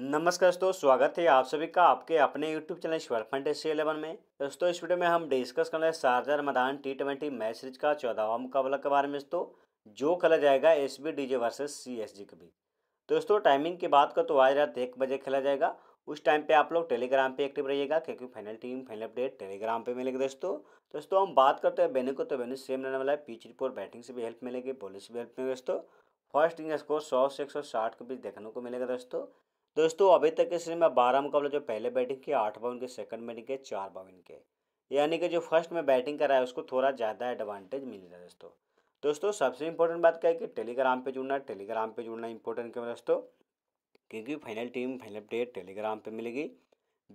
नमस्कार दोस्तों स्वागत है आप सभी का आपके अपने यूट्यूब चैनल स्वर फंटेसी इलेवन में दोस्तों इस वीडियो में हम डिस्कस करने शारजा मैदान टी ट्वेंटी मैच सीरीज का चौदहवा मुकाबला के बारे में दोस्तों जो खेला जाएगा S B D J versus C S G के बीच दोस्तों टाइमिंग की बात करो तो आज रात एक बजे खेला जाएगा उस टाइम पर आप लोग टेलीग्राम पर एक्टिव रहिएगा क्योंकि final team final update Telegram पर मिलेगी दोस्तों दोस्तों हम बात करते हैं बेनू को तो बेनू सेम रहने वाला है पिच रिपोर्ट बैटिंग से भी हेल्प मिलेगी बॉलिंग से भी हेल्प मिलेगी दोस्तों फर्स्ट इनिंग स्कोर सौ से एक सौ साठ के बीच देखने को मिलेगा दोस्तों दोस्तों अभी तक के में बारह मुकाबले जो पहले बैटिंग किए आठ बावन के सेकंड में के चार बाउन के यानी कि जो फर्स्ट में बैटिंग कराया है उसको थोड़ा ज़्यादा एडवांटेज मिल रहा है दोस्तों दोस्तों सबसे इंपॉर्टेंट बात क्या है कि टेलीग्राम पे जुड़ना टेलीग्राम पे जुड़ना इंपॉर्टेंट क्यों दोस्तों क्योंकि final team final update Telegram पर मिलेगी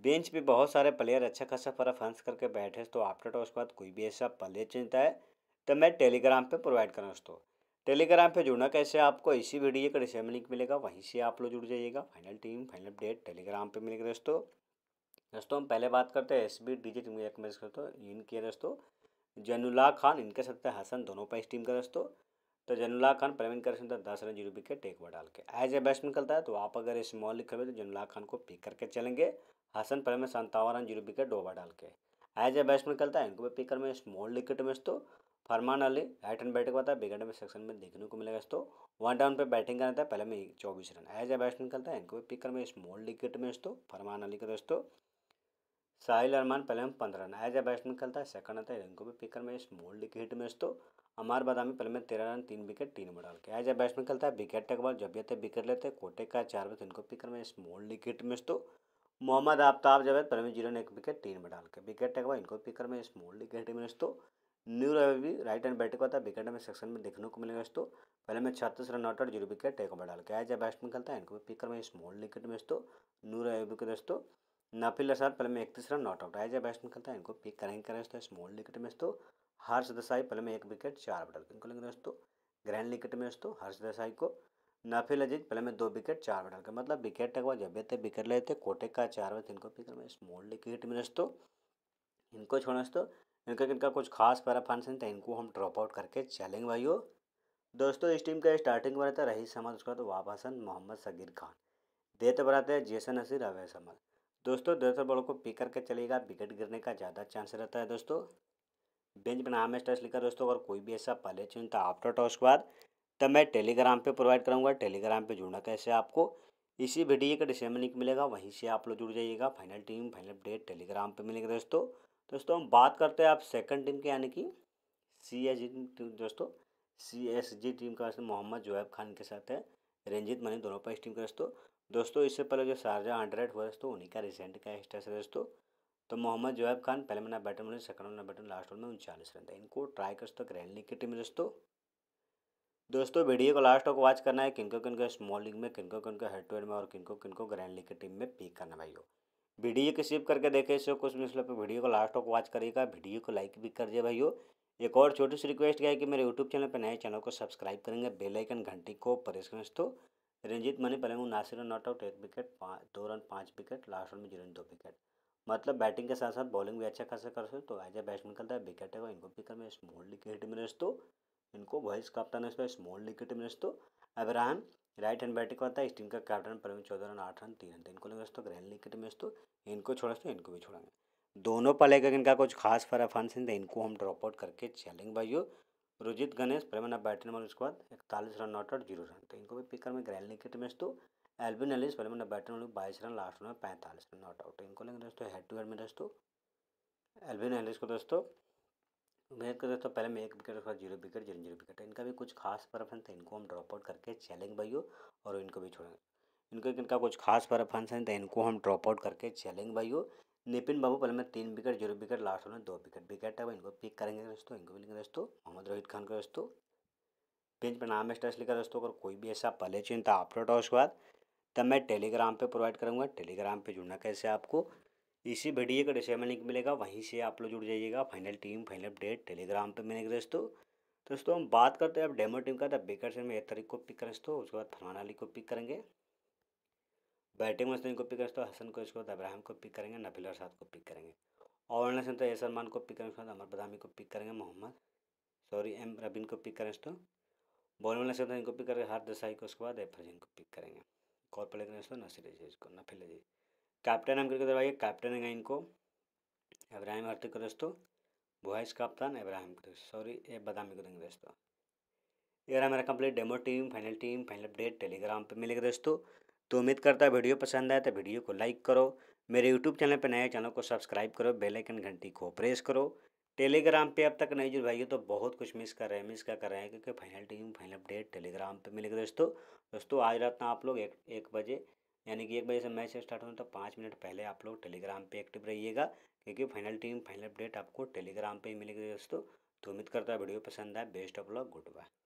बेंच पे बहुत सारे प्लेयर अच्छा खासा फंस करके बैठे तो आफ्टर के बाद कोई भी ऐसा प्लेयर चिंता है तो मैं टेलीग्राम पर प्रोवाइड करूँ दोस्तों टेलीग्राम पे जुड़ना कैसे आपको इसी वीडियो का डिस्क्रिप्शन लिंक मिलेगा वहीं से आप लोग जुड़ जाइएगा final team final update Telegram पे मिलेगा दोस्तों दोस्तों हम पहले बात करते हैं S B D J team एक मैच इनके दोस्तों जनुल्ला खान इनके साथ हैं हसन दोनों पर इस टीम का दोस्तों तो जनुल्ला खान प्रवीण कर सकता है दस रन जीरो विकेट एक बार डाल के एज ए बैट्समैन करता है तो आप अगर स्मॉल लिखे हुए तो जनुल्ला खान को पिक करके चलेंगे हसन प्रवीण संतावन रन जीरो विकेट दो डाल के एज ए बैट्समैन करता है इनको पिक कर में स्मॉल विकेट में तो Farman Ali right hand batting बताया बिगड़ में सेक्शन में देखने को मिलेगा दोस्तों वन डाउन पे बैटिंग करना था पहले में चौबीस रन एज ए बैट्समैन करता है इनको भी कर में स्मॉल विकेट में दोस्तों फरमान अली का दोस्तों साहिल अरमान पहले में पंद्रह रन एज ए बैट्समैन करता है सेकंड आता है इनको भी कर में स्मॉल विकेट में दोस्तों अमार बदामी पहले में तेरह रन तीन विकेट तीन डाल के एज ए बैट्समैन खेलता है विकेट टेक बॉल जब भी आते विकेट लेते हैं कोटे का चार बजे इनको कर में स्मॉल विकेट में दोस्तों मोहम्मद आफ्ताब है पहले में जीरो ने एक विकेट तीन में डाल के विकेट टेक बॉल इनको कर में स्मॉल विकेट में दोस्तों न्यू रवि भी राइट एंड बैटिंग करता है विकेट हमें सेक्शन में देखने को मिलेगा दोस्तों पहले में छत्तीस run not out zero wicket एक ओवर डाल के आया जब बैट्समैन खेलता है इनको पिकर में स्मॉल विकेट में दोस्तों न्यू रवि के दोस्तों नफिल असाद पहले में इकतीस रन नॉट आउट आया जब बैट्समैन खेलता है इनको पिक करेंगे करें दोस्तों स्मॉल विकेट में दोस्तों हर्ष देसाई पहले में एक विकेट चार ओवर डाल के इनको लेंगे दोस्तों ग्रैंड विकेट में दोस्तों हर्ष देसाई को नफिल अजीज पहले में दो विकेट चार ओवर डाल के मतलब विकेट टेक बार जब थे विकेट लेते कोटे का चार ओवर इनको पिक में स्मॉल विकेट में दोस्तों इनको छोड़ा दोस्तों इनका इनका कुछ खास पैराफानसन था इनको हम ड्रॉप आउट करके चलेंगे भाई दोस्तों इस टीम का स्टार्टिंग में रहता रही समद उसके बाद वाप हसन मोहम्मद सगीर खान देते बनाते हैं जैसन हसीर अवैध समद दोस्तों दूसरे बॉल को पिक करके चलेगा विकेट गिरने का ज़्यादा चांस रहता है दोस्तों बेंच में नाम स्टेस लिखा दोस्तों अगर कोई भी ऐसा पहले चुनता आफ्टर टॉस के बाद तब मैं टेलीग्राम पे प्रोवाइड करूँगा टेलीग्राम पे जुड़ना कैसे आपको इसी वीडियो का डिस्क्रिप्शन लिंक मिलेगा वहीं से आप लोग जुड़ जाइएगा final team final update Telegram पर मिलेगा दोस्तों दोस्तों हम बात करते हैं आप सेकंड टीम के यानी कि सी एस जी टीम दोस्तों सी एस जी टीम का मोहम्मद जोहैब खान के साथ है रंजीत मनी दोनों पर इस टीम का दोस्तों दोस्तों इससे पहले जो शारजा हंड्रेड हुआ दोस्तों उन्हीं का रिसेंट का स्टेस है दोस्तों तो मोहम्मद जोहैब खान पहले मैंने बैटर मिले सेकंड मैंने बैटर लास्ट ओवर में उनचालीस रन था इनको ट्राई कर सकते ग्रैंड लीग की टीम दोस्तों दोस्तों वीडियो को लास्ट तक वॉच करना है किनको किनको स्मॉल लीग में किनको किनको हेड टू हेड में और किनको किनको ग्रैंड लीग की टीम में पिक करना भाई हो वीडियो के सेव करके देखे सो कुछ मिस पर वीडियो को लास्ट तक वॉच करिएगा वीडियो को लाइक भी कर दिए भाइयों एक और छोटी सी रिक्वेस्ट है कि मेरे यूट्यूब चैनल पर नए चैनल को सब्सक्राइब करेंगे बेलाइकन घंटी को प्रेस करें तो रंजीत मनी पहले नासिर नॉट आउट एक विकेट दो रन पाँच विकेट लास्ट रन में जीरो दो विकेट मतलब बैटिंग के साथ साथ बॉलिंग भी अच्छा खासा कर सकते तो एज ए बैट्समैन करता है विकेट है इनको पिकर में स्मॉल विकेट में रस इनको वाइस कप्तान है स्मॉल विकेट में रस दो अब्राहम राइट हैंड बैटिंग करता है इस टीम का कैप्टन प्रवीण चौदह रन आठ रन तीन रन इनको लगे दोस्तों ग्रहण लीग में टीम दोस्तों इनको छोड़ा दोस्तों इनको भी छोड़ेंगे दोनों पर लेकर इनका कुछ खास फर्क फंस नहीं था इनको हम ड्रॉप आउट करके चलेंगे भाइयों रोजित गणेश प्रेमना बैटिंग नंबर उसके बाद इकतालीस run not out zero run तो इनको भी पिकर में ग्रैंड लीग में टीम दोस्तों एल्बिन एलिस प्रेमना बैटिंग वाले बाईस रन लास्ट में पैंतालीस रन नॉट आउट तो इनको लेंगे दोस्तों हेड टू हेड में दोस्तों एल्बिन एलिस को दोस्तों मेरे को तो पहले में एक विकेट उसके बाद zero wicket zero zero wicket तो इनका भी कुछ खास परफन है इनको हम ड्रॉप आउट करके चैलेंज भाइयों और इनको भी छोड़ेंगे इनको इनका कुछ खास परफन है तो इनको हम ड्रॉप आउट करके चैलेंज भाइयों निपिन बाबू पहले में तीन विकेट जीरो विकेट लास्ट में दो विकेट विकेट है इनको पिक करेंगे दोस्तों इनको भी लेंगे दोस्तों मोहम्मद रोहित खान का दोस्तों पेंच पर नाम स्टेस लिखा दोस्तों अगर कोई भी ऐसा पहले चिन्ह था तो अपलोड हो उसके बाद तब मैं टेलीग्राम पे प्रोवाइड करूँगा टेलीग्राम पे जुड़ना कैसे आपको इसी वीडियो का डिस्क्रिप्शन लिंक मिलेगा वहीं से आप लोग जुड़ जाइएगा final team final update Telegram पर मिलेंगे दोस्तों दोस्तों हम बात करते हैं अब डेमो टीम का तब बेकर में एक तारीख को पिक करें दोस्तों उसके बाद फरमान अली को पिक करेंगे बैटिंग में को पिक करें तो हसन को इसके बाद अब्राहम को पिक करेंगे नफील अरसाद को पिक करेंगे और तो ए सलमान को पिक करें उसके बाद अमर बदामी को पिक करेंगे मोहम्मद सॉरी एम रबीन को पिक करें दोस्तों बॉलिंग से तो इनको पिक करेंगे हर दसाई को उसके बाद एफरजन को पिक करेंगे कॉल पर लेकर दोस्तों नसीर अजीज को नफील अजीज कैप्टन हम करके दबाइए कैप्टन है इनको इब्राहिम अर्थ को दोस्तों वॉइस कप्तान इब्राहिम सॉरी ये बदामी को देंगे दोस्तों ये रहा मेरा complete demo team final team final update Telegram पे मिलेगा दोस्तों तो उम्मीद करता है वीडियो पसंद आए तो वीडियो को लाइक करो मेरे यूट्यूब चैनल पर नए चैनल को सब्सक्राइब करो आइकन घंटी को प्रेस करो टेलीग्राम पे अब तक नहीं जुड़ भाइयों तो बहुत कुछ मिस कर रहे हैं मिस क्या कर रहे हैं क्योंकि final team final update Telegram पर मिलेगा दोस्तों दोस्तों आज रात ना आप लोग एक एक बजे यानी कि एक बजे से मैच स्टार्ट होने तो पाँच मिनट पहले आप लोग टेलीग्राम पे एक्टिव रहिएगा क्योंकि फाइनल टीम फाइनल अपडेट आपको टेलीग्राम पे ही मिलेगी दोस्तों तो उम्मीद करता है वीडियो पसंद आए best of luck good bye